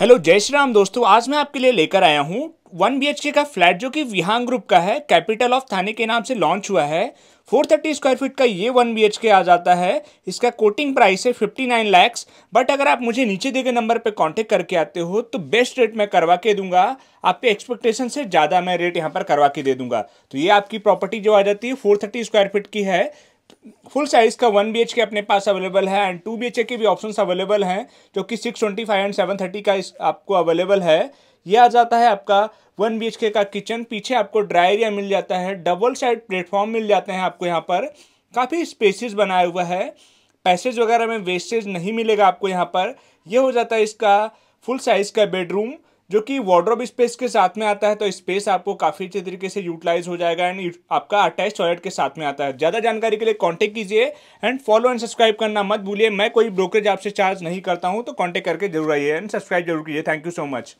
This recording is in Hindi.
हेलो जय श्री राम दोस्तों आज मैं आपके लिए लेकर आया हूँ वन बी का फ्लैट जो कि विहान ग्रुप का है कैपिटल ऑफ थाने के नाम से लॉन्च हुआ है 430 स्क्वायर फीट का ये वन बी आ जाता है इसका कोटिंग प्राइस है 59 लैक्स बट अगर आप मुझे नीचे दिए गए नंबर पर कांटेक्ट करके आते हो तो बेस्ट रेट मैं करवा के दूंगा आपके एक्सपेक्टेशन से ज़्यादा मैं रेट यहाँ पर करवा के दे दूंगा तो ये आपकी प्रॉपर्टी जो आ जाती है फोर स्क्वायर फीट की है फुल साइज़ का वन बी के अपने पास अवेलेबल है एंड टू बी के भी ऑप्शन अवेलेबल हैं जो कि six twenty five and seven thirty का इस आपको अवेलेबल है ये आ जाता है आपका वन बी का किचन पीछे आपको ड्राई एरिया मिल जाता है डबल साइड प्लेटफॉर्म मिल जाते हैं आपको यहाँ पर काफ़ी स्पेसिस बनाया हुआ है पैसेज वगैरह में वेस्टेज नहीं मिलेगा आपको यहाँ पर यह हो जाता है इसका फुल साइज़ का बेडरूम जो कि वार्ड्रॉप स्पेस के साथ में आता है तो स्पेस आपको काफ़ी अच्छे तरीके से यूटिलाइज हो जाएगा एंड आपका अटैच टॉयलेट के साथ में आता है ज़्यादा जानकारी के लिए कॉन्टेक्ट कीजिए एंड फॉलो एंड सब्सक्राइब करना मत भूलिए मैं कोई ब्रोकरेज आपसे चार्ज नहीं करता हूं तो कॉन्टेक्ट करके जरूर आइए एंड सब्सक्राइब जरूर कीजिए थैंक यू सो मच